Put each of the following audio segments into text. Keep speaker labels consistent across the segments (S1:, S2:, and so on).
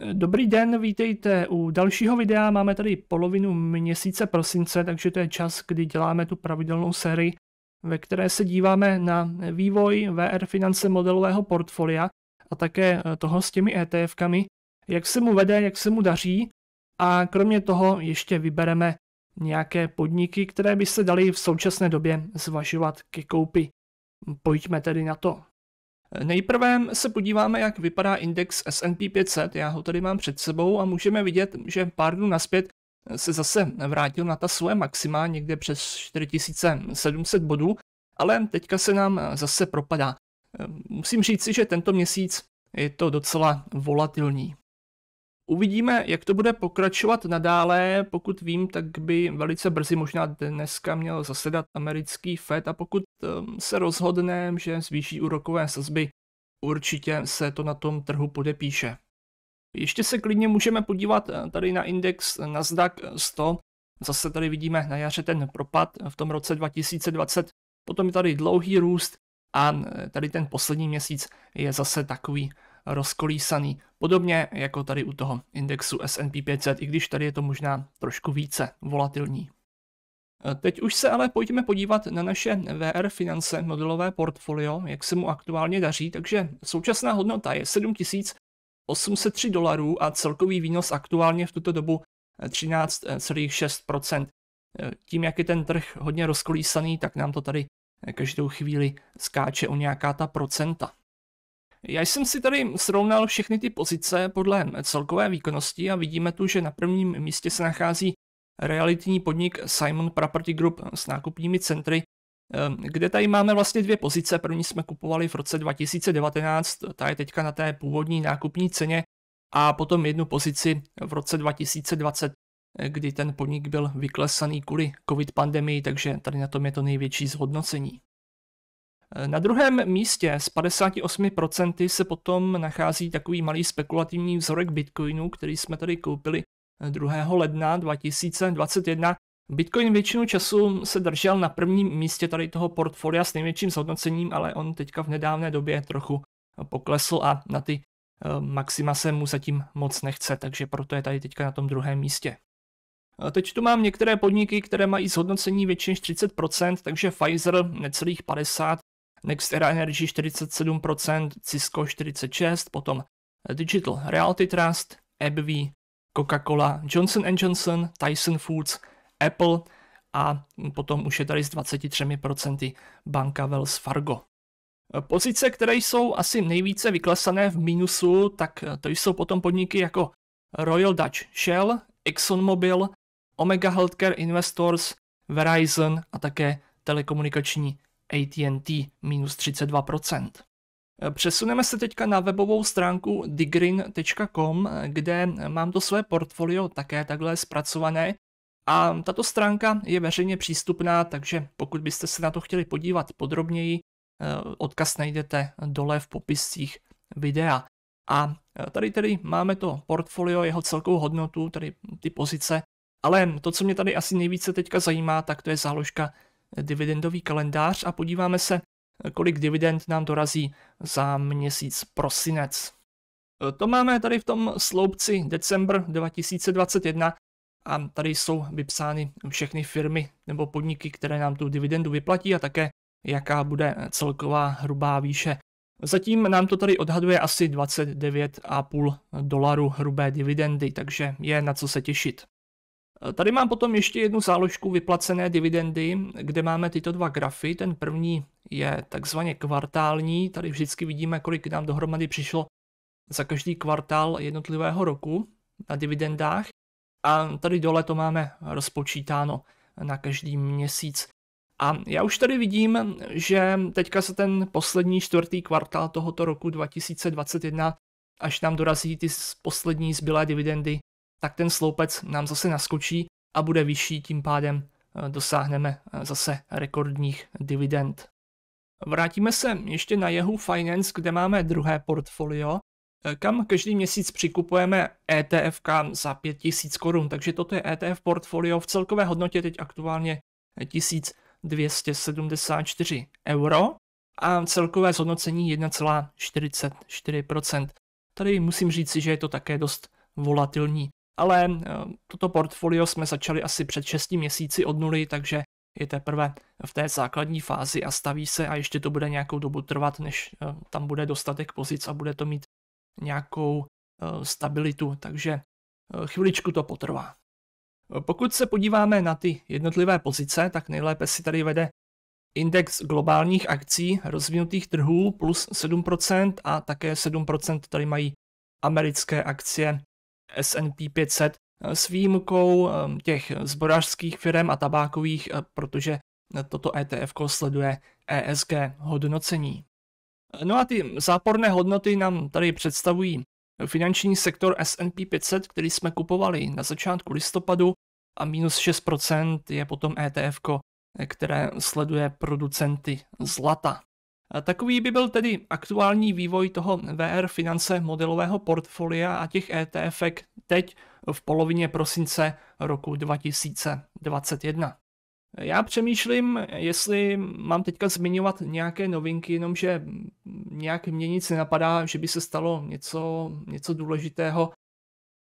S1: Eh, dobrý den, vítejte u dalšího videa. Máme tady polovinu měsíce prosince, takže to je čas, kdy děláme tu pravidelnou sérii, ve které se díváme na vývoj VR finance modelového portfolia a také eh, toho s těmi ETFkami, jak se mu vede, jak se mu daří a kromě toho ještě vybereme nějaké podniky, které by se daly v současné době zvažovat ke koupi. Pojďme tedy na to. Nejprve se podíváme, jak vypadá index S&P 500, já ho tady mám před sebou a můžeme vidět, že pár dnů naspět se zase vrátil na ta svoje maxima, někde přes 4700 bodů, ale teďka se nám zase propadá. Musím říci, že tento měsíc je to docela volatilní. Uvidíme, jak to bude pokračovat nadále. Pokud vím, tak by velice brzy, možná dneska, měl zasedat americký Fed a pokud ehm, se rozhodne, že zvýší úrokové sazby, určitě se to na tom trhu podepíše. Ještě se klidně můžeme podívat eh, tady na index Nasdaq 100. Zase tady vidíme na jaře ten propad v tom roce 2020. Potom je tady dlouhý růst a eh, tady ten poslední měsíc je zase takový rozkolísaný. Podobně jako tady u toho indexu S&P 500, i když tady je to možná trošku více volatilní. E, teď už se ale pojďme podívat na naše VR finance modelové portfolio, jak se mu aktuálně daří, takže současná hodnota je 7803 dolarů a celkový výnos aktuálně v tuto dobu 13,6%. E, e, tím, jak je ten trh hodně rozkolísaný, tak nám to tady každou chvíli skáče o nějaká ta procenta. Já jsem si tady srovnal všechny ty pozice podle celkové výkonnosti a vidíme tu, že na prvním místě se nachází realitní podnik Simon Property Group s nákupními centry, ehm, kde tady máme vlastně dvě pozice. První jsme kupovali v roce 2019, ta je teďka na té původní nákupní ceně a potom jednu pozici v roce 2020, kdy ten podnik byl vyklesaný kvůli covid pandemii, takže tady na tom je to největší zhodnocení. Na druhém místě s 58% se potom nachází takový malý spekulativní vzorek Bitcoinu, který jsme tady koupili 2. Eh, ledna 2021. Bitcoin většinu času se držel na prvním místě tady toho portfolia s největším zhodnocením, ale on teďka v nedávné době trochu poklesl a na ty eh, maxima se mu zatím moc nechce, takže proto je tady teďka na tom druhém místě. Eh, teď tu mám některé podniky, které mají zhodnocení většině 30%, takže Pfizer necelých 50%, NextEra Energy 47%, Cisco 46%, potom Digital Reality Trust, EBV, Coca-Cola, Johnson Johnson, Tyson Foods, Apple a potom už je tady s 23% banka Wells Fargo. Pozice, které jsou asi nejvíce vyklesané v minusu, tak to jsou potom podniky jako Royal Dutch Shell, ExxonMobil, Omega Healthcare Investors, Verizon a také telekomunikační AT&T minus 32%. Eh, přesuneme se teďka na webovou stránku digreen.com, eh, kde mám to své portfolio také takhle zpracované. A tato stránka je veřejně přístupná, takže pokud byste se na to chtěli podívat podrobněji, eh, odkaz najdete dole v popiscích videa. A tady tedy máme to portfolio, jeho celkovou hodnotu, tady ty pozice, ale to, co mě tady asi nejvíce teďka zajímá, tak to je záložka dividendový kalendář a podíváme se, kolik dividend nám dorazí za měsíc prosinec. To máme tady v tom sloupci december 2021 a tady jsou vypsány všechny firmy nebo podniky, které nám tu dividendu vyplatí a také jaká bude celková hrubá výše. Zatím nám to tady odhaduje asi 29,5 dolaru hrubé dividendy, takže je na co se těšit. Tady mám potom ještě jednu záložku vyplacené dividendy, kde máme tyto dva grafy. Ten první je takzvaně kvartální, tady vždycky vidíme, kolik nám dohromady přišlo za každý kvartál jednotlivého roku na dividendách. A tady dole to máme rozpočítáno na každý měsíc. A já už tady vidím, že teďka se ten poslední čtvrtý kvartál tohoto roku 2021, až nám dorazí ty poslední zbylé dividendy, tak ten sloupec nám zase naskočí a bude vyšší, tím pádem eh, dosáhneme eh, zase rekordních dividend. Vrátíme se ještě na Yahoo Finance, kde máme druhé portfolio, eh, kam každý měsíc přikupujeme ETF za 5000 korun, takže toto je ETF portfolio v celkové hodnotě teď aktuálně 1274 euro a celkové zhodnocení 1,44%. Tady musím říct, že je to také dost volatilní ale eh, toto portfolio jsme začali asi před 6 měsíci od nuly, takže je teprve v té základní fázi a staví se a ještě to bude nějakou dobu trvat, než eh, tam bude dostatek pozic a bude to mít nějakou eh, stabilitu, takže chviličku to potrvá. Pokud se podíváme na ty jednotlivé pozice, tak nejlépe si tady vede index globálních akcí rozvinutých trhů plus 7% a také 7% tady mají americké akcie s&P 500 eh, s výjimkou eh, těch zborařských firm a tabákových, eh, protože toto ETF sleduje ESG hodnocení. No a ty záporné hodnoty nám tady představují finanční sektor S&P 500, který jsme kupovali na začátku listopadu a minus 6% je potom ETF, které sleduje producenty zlata. Takový by byl tedy aktuální vývoj toho VR finance modelového portfolia a těch ETF teď v polovině prosince roku 2021. Já přemýšlím, jestli mám teďka zmiňovat nějaké novinky, jenomže nějak mě nic nenapadá, že by se stalo něco, něco důležitého,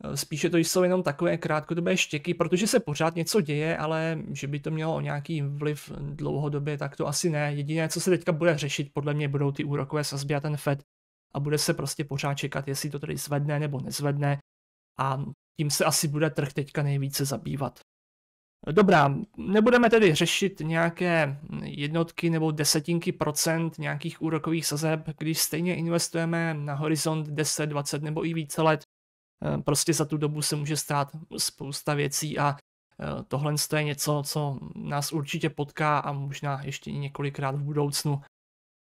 S1: Eh, spíše to jsou jenom takové krátkodobé štěky, protože se pořád něco děje, ale že by to mělo nějaký vliv dlouhodobě, tak to asi ne. Jediné, co se teďka bude řešit, podle mě budou ty úrokové sazby a ten FED a bude se prostě pořád čekat, jestli to tedy zvedne nebo nezvedne a tím se asi bude trh teďka nejvíce zabývat. Dobrá, nebudeme tedy řešit nějaké jednotky nebo desetinky procent nějakých úrokových sazeb, když stejně investujeme na horizont 10, 20 nebo i více let, Eh, prostě za tu dobu se může stát spousta věcí a eh, tohle je něco, co nás určitě potká a možná ještě několikrát v budoucnu.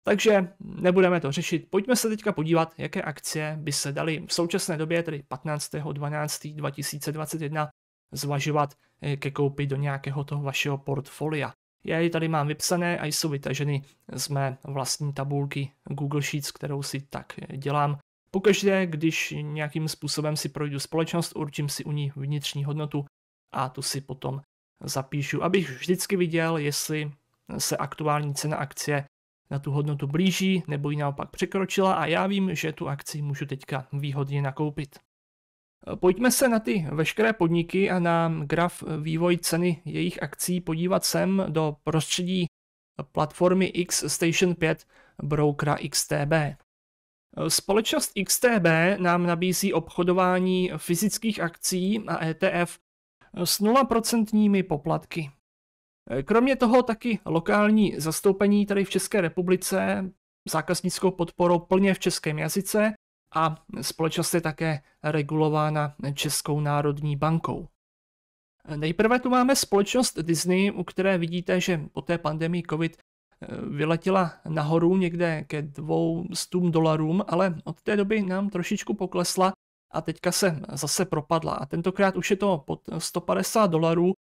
S1: Takže nebudeme to řešit. Pojďme se teďka podívat, jaké akcie by se daly v současné době, tedy 15.12.2021, zvažovat eh, ke koupi do nějakého toho vašeho portfolia. Já je tady mám vypsané a jsou vytaženy z mé vlastní tabulky Google Sheets, kterou si tak dělám Pokaždé, když nějakým způsobem si projdu společnost, určím si u ní vnitřní hodnotu a tu si potom zapíšu, abych vždycky viděl, jestli se aktuální cena akcie na tu hodnotu blíží nebo ji naopak překročila a já vím, že tu akci můžu teďka výhodně nakoupit. Pojďme se na ty veškeré podniky a na graf vývoj ceny jejich akcí podívat sem do prostředí platformy X Station 5 brokera XTB. Společnost XTB nám nabízí obchodování fyzických akcí a ETF s 0% poplatky. Kromě toho taky lokální zastoupení tady v České republice, zákaznickou podporou plně v českém jazyce a společnost je také regulována Českou národní bankou. Nejprve tu máme společnost Disney, u které vidíte, že po té pandemii COVID vyletěla nahoru někde ke 200 dolarům, ale od té doby nám trošičku poklesla a teďka se zase propadla. A tentokrát už je to pod 150 dolarů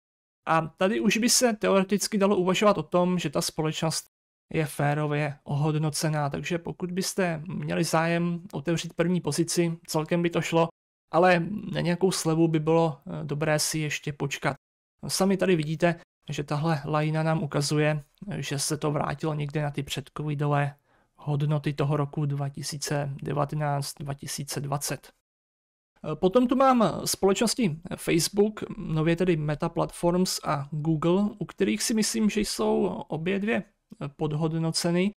S1: a tady už by se teoreticky dalo uvažovat o tom, že ta společnost je férově ohodnocená, takže pokud byste měli zájem otevřít první pozici, celkem by to šlo, ale na nějakou slevu by bylo eh, dobré si ještě počkat. Sami tady vidíte, že tahle lajina nám ukazuje, že se to vrátilo někde na ty předcovidové hodnoty toho roku 2019-2020. Potom tu mám společnosti Facebook, nově tedy Meta Platforms a Google, u kterých si myslím, že jsou obě dvě podhodnoceny.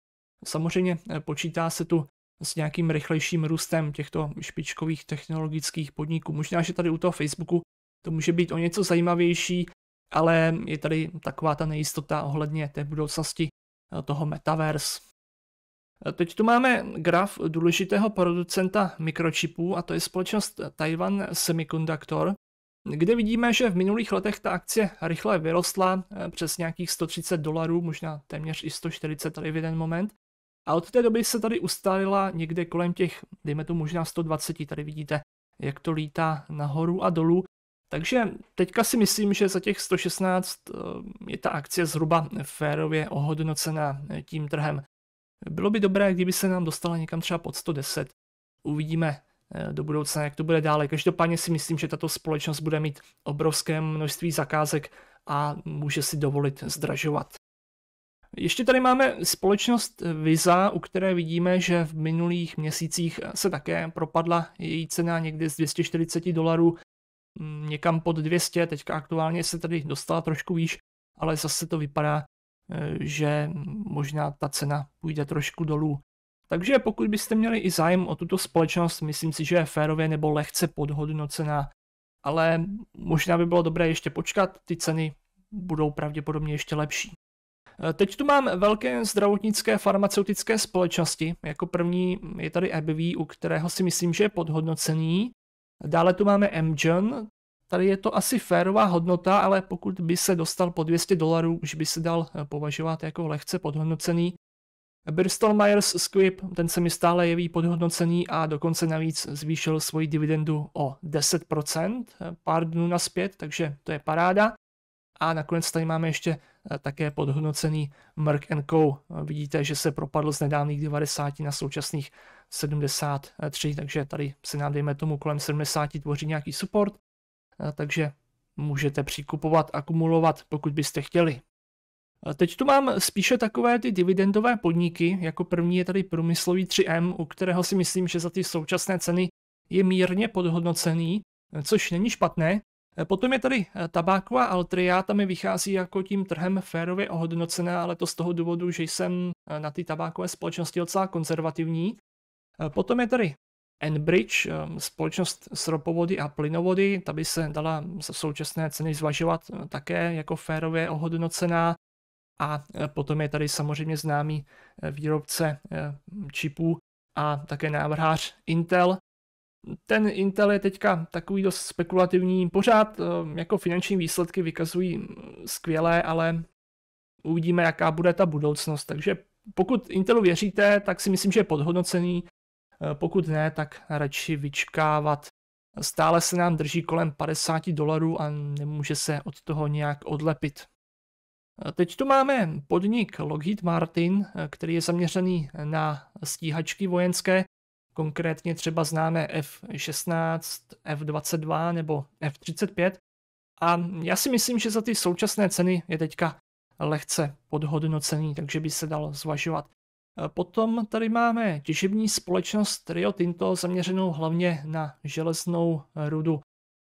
S1: Samozřejmě počítá se tu s nějakým rychlejším růstem těchto špičkových technologických podniků. Možná, že tady u toho Facebooku to může být o něco zajímavější, ale je tady taková ta nejistota ohledně té budoucnosti eh, toho metaverse. Eh, teď tu máme graf důležitého producenta mikročipů a to je společnost Taiwan Semiconductor, kde vidíme, že v minulých letech ta akcie rychle vyrostla eh, přes nějakých 130 dolarů, možná téměř i 140 tady v jeden moment. A od té doby se tady ustálila někde kolem těch, dejme to možná 120, tady vidíte, jak to lítá nahoru a dolů. Takže teďka si myslím, že za těch 116 eh, je ta akcie zhruba férově ohodnocena eh, tím trhem. Bylo by dobré, kdyby se nám dostala někam třeba pod 110. Uvidíme eh, do budoucna, jak to bude dále. Každopádně si myslím, že tato společnost bude mít obrovské množství zakázek a může si dovolit zdražovat. Ještě tady máme společnost Visa, u které vidíme, že v minulých měsících se také propadla její cena někde z 240 dolarů Mm, někam pod 200, teďka aktuálně se tady dostala trošku výš, ale zase to vypadá, e, že možná ta cena půjde trošku dolů. Takže pokud byste měli i zájem o tuto společnost, myslím si, že je férově nebo lehce podhodnocená, ale možná by bylo dobré ještě počkat, ty ceny budou pravděpodobně ještě lepší. E, teď tu mám velké zdravotnické farmaceutické společnosti. Jako první je tady EBV, u kterého si myslím, že je podhodnocený. Dále tu máme Amgen, tady je to asi férová hodnota, ale pokud by se dostal po 200 dolarů, už by se dal eh, považovat jako lehce podhodnocený. Bristol Myers Squibb, ten se mi stále jeví podhodnocený a dokonce navíc zvýšil svoji dividendu o 10% pár dnů naspět, takže to je paráda. A nakonec tady máme ještě eh, také podhodnocený Merck Co. Vidíte, že se propadl z nedávných 90 na současných 73, takže tady se nádejme tomu kolem 70 tvoří nějaký support, takže můžete přikupovat, akumulovat, pokud byste chtěli. Teď tu mám spíše takové ty dividendové podniky, jako první je tady průmyslový 3M, u kterého si myslím, že za ty současné ceny je mírně podhodnocený, což není špatné. Potom je tady tabáková Altria, ta mi vychází jako tím trhem férově ohodnocená, ale to z toho důvodu, že jsem na ty tabákové společnosti docela konzervativní, Eh, potom je tady Enbridge, eh, společnost s ropovody a plynovody, ta by se dala za současné ceny zvažovat eh, také jako férově ohodnocená. A potom je tady samozřejmě známý výrobce čipů a také návrhář Intel. Ten Intel je teďka takový dost spekulativní, pořád jako finanční výsledky vykazují mm, skvělé, ale uvidíme, jaká bude ta budoucnost. Takže pokud Intelu věříte, tak si myslím, že je podhodnocený Eh, pokud ne, tak radši vyčkávat. Stále se nám drží kolem 50 dolarů a nemůže se od toho nějak odlepit. Eh, teď tu máme podnik Lockheed Martin, eh, který je zaměřený na stíhačky vojenské, konkrétně třeba známe F-16, F-22 nebo F-35. A já si myslím, že za ty současné ceny je teďka lehce podhodnocený, takže by se dalo zvažovat. Potom tady máme těžební společnost Rio Tinto zaměřenou hlavně na železnou rudu,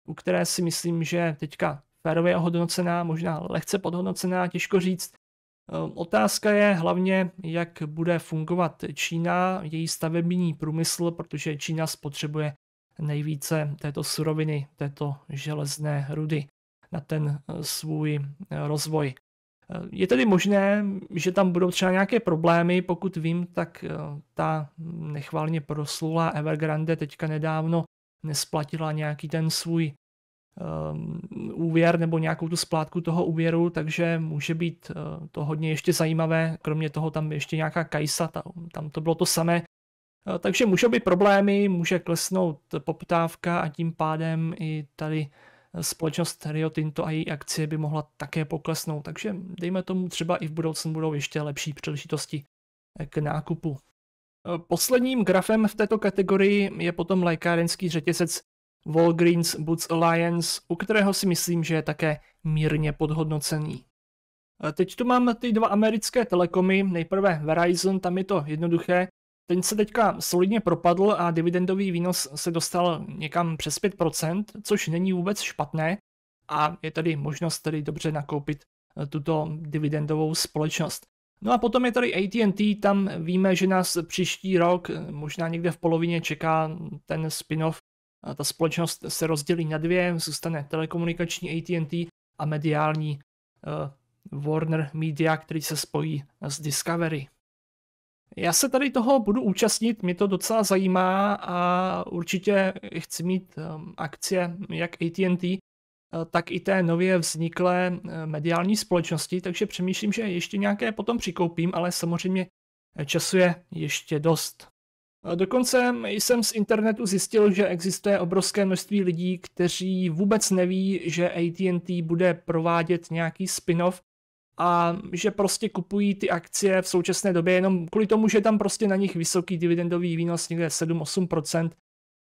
S1: u které si myslím, že teďka férově ohodnocená, možná lehce podhodnocená, těžko říct. E, otázka je hlavně, jak bude fungovat Čína, její stavební průmysl, protože Čína spotřebuje nejvíce této suroviny, této železné rudy na ten e, svůj e, rozvoj. Je tedy možné, že tam budou třeba nějaké problémy, pokud vím, tak eh, ta nechválně proslulá Evergrande teďka nedávno nesplatila nějaký ten svůj um, úvěr nebo nějakou tu splátku toho úvěru, takže může být eh, to hodně ještě zajímavé. Kromě toho tam ještě nějaká Kajsa, tam to bylo to samé. Eh, takže můžou být problémy, může klesnout poptávka a tím pádem i tady společnost Rio Tinto a její akcie by mohla také poklesnout, takže dejme tomu třeba i v budoucnu budou ještě lepší příležitosti k nákupu. Posledním grafem v této kategorii je potom lékárenský řetězec Walgreens Boots Alliance, u kterého si myslím, že je také mírně podhodnocený. Teď tu mám ty dva americké telekomy, nejprve Verizon, tam je to jednoduché, ten se teďka solidně propadl a dividendový výnos se dostal někam přes 5%, což není vůbec špatné a je tady možnost tedy dobře nakoupit eh, tuto dividendovou společnost. No a potom je tady AT&T, tam víme, že nás příští rok, eh, možná někde v polovině čeká ten spin-off, ta společnost se rozdělí na dvě, zůstane telekomunikační AT&T a mediální eh, Warner Media, který se spojí s Discovery. Já se tady toho budu účastnit, mě to docela zajímá a určitě chci mít ehm, akcie jak AT&T, eh, tak i té nově vzniklé eh, mediální společnosti, takže přemýšlím, že ještě nějaké potom přikoupím, ale samozřejmě eh, času je ještě dost. Dokonce jsem z internetu zjistil, že existuje obrovské množství lidí, kteří vůbec neví, že AT&T bude provádět nějaký spin-off a že prostě kupují ty akcie v současné době jenom kvůli tomu, že je tam prostě na nich vysoký dividendový výnos někde 7-8%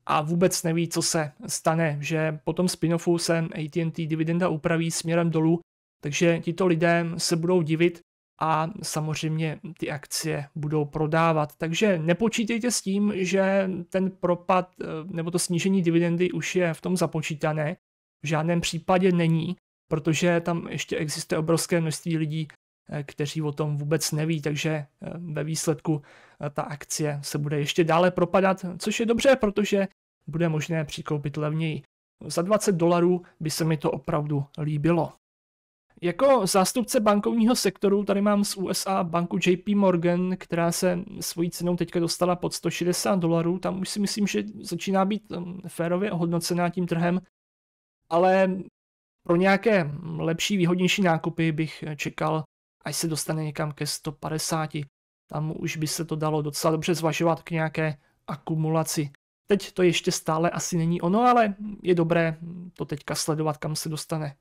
S1: a vůbec neví, co se stane, že po tom spin-offu se AT&T dividenda upraví směrem dolů, takže tito lidé se budou divit a samozřejmě ty akcie budou prodávat. Takže nepočítejte s tím, že ten propad eh, nebo to snížení dividendy už je v tom započítané, v žádném případě není protože tam ještě existuje obrovské množství lidí, eh, kteří o tom vůbec neví, takže eh, ve výsledku eh, ta akcie se bude ještě dále propadat, což je dobře, protože bude možné přikoupit levněji. Za 20 dolarů by se mi to opravdu líbilo. Jako zástupce bankovního sektoru tady mám z USA banku JP Morgan, která se svojí cenou teďka dostala pod 160 dolarů. Tam už si myslím, že začíná být hm, férově ohodnocená tím trhem, ale pro nějaké lepší, výhodnější nákupy bych čekal, až se dostane někam ke 150. Tam už by se to dalo docela dobře zvažovat k nějaké akumulaci. Teď to ještě stále asi není ono, ale je dobré to teďka sledovat, kam se dostane.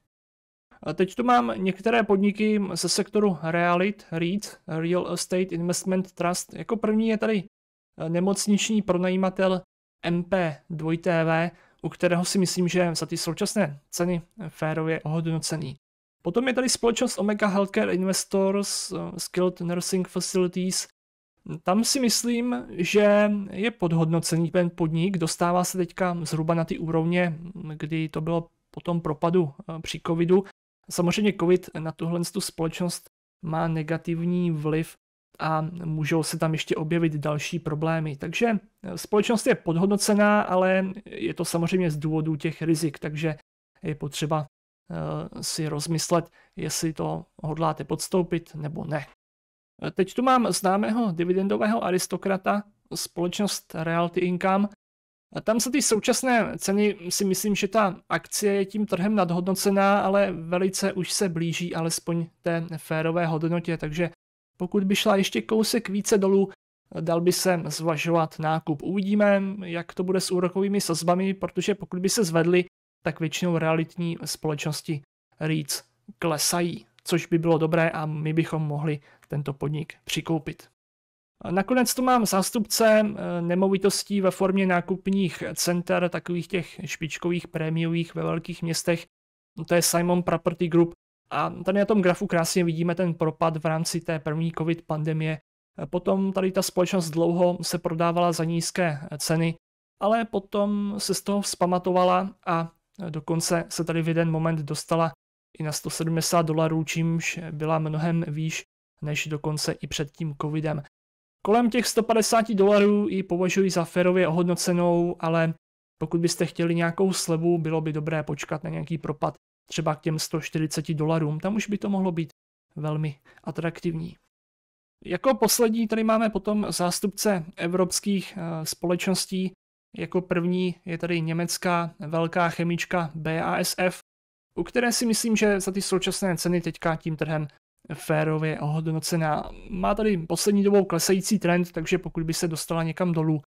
S1: A Teď tu mám některé podniky ze sektoru Realit, REIT, Real Estate Investment Trust. Jako první je tady nemocniční pronajímatel MP2TV, u kterého si myslím, že za ty současné ceny férově ohodnocený. Potom je tady společnost Omega Healthcare Investors eh, Skilled Nursing Facilities. Tam si myslím, že je podhodnocený ten podnik, dostává se teďka zhruba na ty úrovně, kdy to bylo po tom propadu eh, při covidu. Samozřejmě covid na tuhle společnost má negativní vliv a můžou se tam ještě objevit další problémy. Takže eh, společnost je podhodnocená, ale je to samozřejmě z důvodu těch rizik, takže je potřeba eh, si rozmyslet, jestli to hodláte podstoupit nebo ne. Eh, teď tu mám známého dividendového aristokrata, společnost Realty Income. Tam se ty současné ceny, si myslím, že ta akcie je tím trhem nadhodnocená, ale velice už se blíží alespoň té férové hodnotě, takže pokud by šla ještě kousek více dolů, dal by se zvažovat nákup. Uvidíme, jak to bude s úrokovými sazbami, protože pokud by se zvedly, tak většinou realitní společnosti REITs klesají, což by bylo dobré a my bychom mohli tento podnik přikoupit. Nakonec tu mám zástupce eh, nemovitostí ve formě nákupních center, takových těch špičkových prémiových ve velkých městech. To je Simon Property Group, a tady na tom grafu krásně vidíme ten propad v rámci té první covid pandemie. Potom tady ta společnost dlouho se prodávala za nízké ceny, ale potom se z toho vzpamatovala a dokonce se tady v jeden moment dostala i na 170 dolarů, čímž byla mnohem výš než dokonce i před tím covidem. Kolem těch 150 dolarů ji považuji za férově ohodnocenou, ale pokud byste chtěli nějakou slevu, bylo by dobré počkat na nějaký propad třeba k těm 140 dolarům, tam už by to mohlo být velmi atraktivní. Jako poslední tady máme potom zástupce evropských eh, společností. Jako první je tady německá velká chemička BASF, u které si myslím, že za ty současné ceny teďka tím trhem férově ohodnocená. Má tady poslední dobou klesající trend, takže pokud by se dostala někam dolů,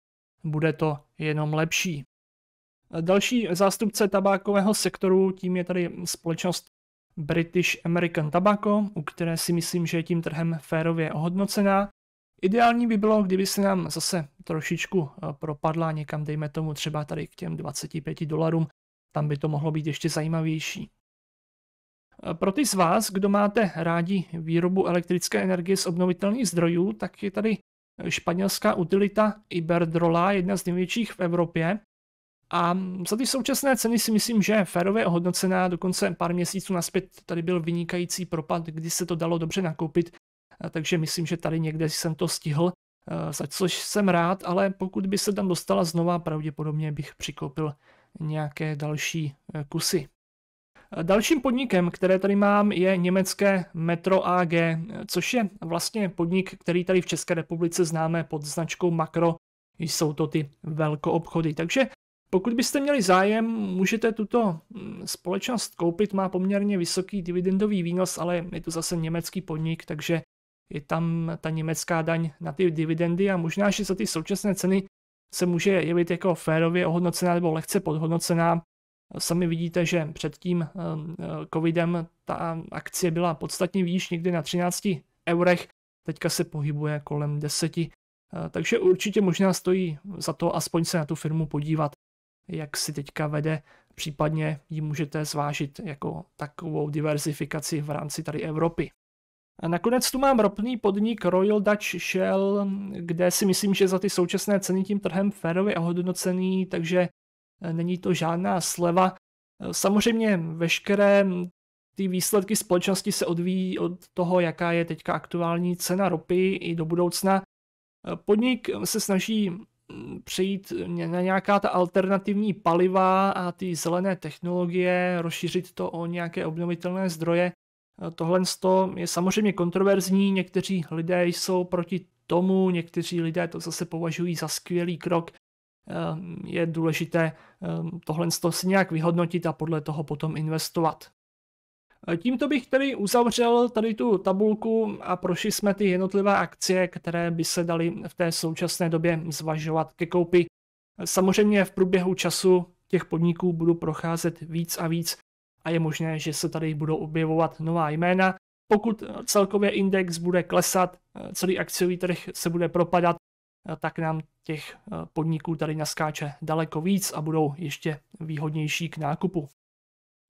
S1: bude to jenom lepší. Další zástupce tabákového sektoru, tím je tady společnost British American Tobacco, u které si myslím, že je tím trhem férově ohodnocená. Ideální by bylo, kdyby se nám zase trošičku eh, propadla někam, dejme tomu třeba tady k těm 25 dolarům, tam by to mohlo být ještě zajímavější. Eh, pro ty z vás, kdo máte rádi výrobu elektrické energie z obnovitelných zdrojů, tak je tady eh, španělská utilita Iberdrola, jedna z největších v Evropě, a za ty současné ceny si myslím, že férově ohodnocená, dokonce pár měsíců naspět tady byl vynikající propad, kdy se to dalo dobře nakoupit, takže myslím, že tady někde jsem to stihl, e, za což jsem rád, ale pokud by se tam dostala znova, pravděpodobně bych přikoupil nějaké další e, kusy. E, dalším podnikem, které tady mám, je německé Metro AG, což je vlastně podnik, který tady v České republice známe pod značkou Makro. Jsou to ty velkoobchody. Takže pokud byste měli zájem, můžete tuto mm, společnost koupit, má poměrně vysoký dividendový výnos, ale je to zase německý podnik, takže je tam ta německá daň na ty dividendy a možná, že za ty současné ceny se může jevit jako férově ohodnocená nebo lehce podhodnocená. Sami vidíte, že před tím mm, covidem ta akcie byla podstatně výš, někde na 13 eurech, teďka se pohybuje kolem 10. Eh, takže určitě možná stojí za to aspoň se na tu firmu podívat jak si teďka vede, případně ji můžete zvážit jako takovou diversifikaci v rámci tady Evropy. A nakonec tu mám ropný podnik Royal Dutch Shell, kde si myslím, že za ty současné ceny tím trhem férově ohodnocený, takže eh, není to žádná sleva. Eh, samozřejmě veškeré ty výsledky společnosti se odvíjí od toho, jaká je teďka aktuální cena ropy i do budoucna. Eh, podnik se snaží přejít na nějaká ta alternativní paliva a ty zelené technologie, rozšířit to o nějaké obnovitelné zdroje. Tohle je samozřejmě kontroverzní, někteří lidé jsou proti tomu, někteří lidé to zase považují za skvělý krok. Ehm, je důležité ehm, tohle si nějak vyhodnotit a podle toho potom investovat. Tímto bych tedy uzavřel tady tu tabulku a prošli jsme ty jednotlivé akcie, které by se daly v té současné době zvažovat ke koupi. Samozřejmě v průběhu času těch podniků budu procházet víc a víc a je možné, že se tady budou objevovat nová jména. Pokud celkově index bude klesat, celý akciový trh se bude propadat, tak nám těch podniků tady naskáče daleko víc a budou ještě výhodnější k nákupu.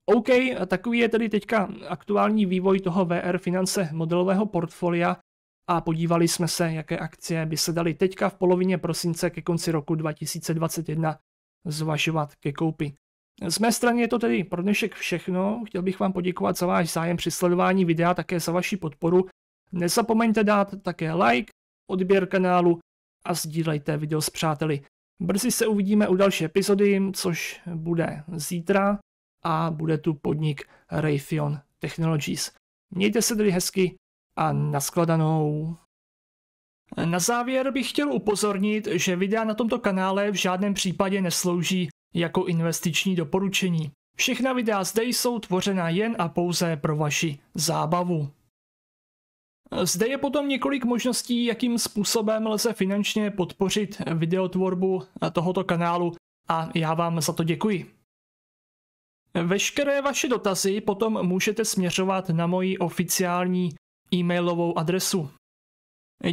S1: OK, takový je tedy teďka aktuální vývoj toho VR finance modelového portfolia a podívali jsme se, jaké akcie by se daly teďka v polovině prosince ke konci roku 2021 zvažovat ke koupi. Z mé strany je to tedy pro dnešek všechno. Chtěl bych vám poděkovat za váš zájem při sledování videa, také za vaši podporu. Nezapomeňte dát také like, odběr kanálu a sdílejte video s přáteli. Brzy se uvidíme u další epizody, což bude zítra a bude tu podnik Raytheon Technologies. Mějte se tedy hezky a naskladanou. Na závěr bych chtěl upozornit, že videa na tomto kanále v žádném případě neslouží jako investiční doporučení. Všechna videa zde jsou tvořena jen a pouze pro vaši zábavu. Zde je potom několik možností, jakým způsobem lze finančně podpořit videotvorbu tohoto kanálu a já vám za to děkuji. Veškeré vaše dotazy potom můžete směřovat na moji oficiální e-mailovou adresu.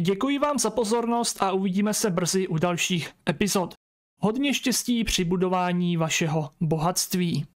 S1: Děkuji vám za pozornost a uvidíme se brzy u dalších epizod. Hodně štěstí při budování vašeho bohatství.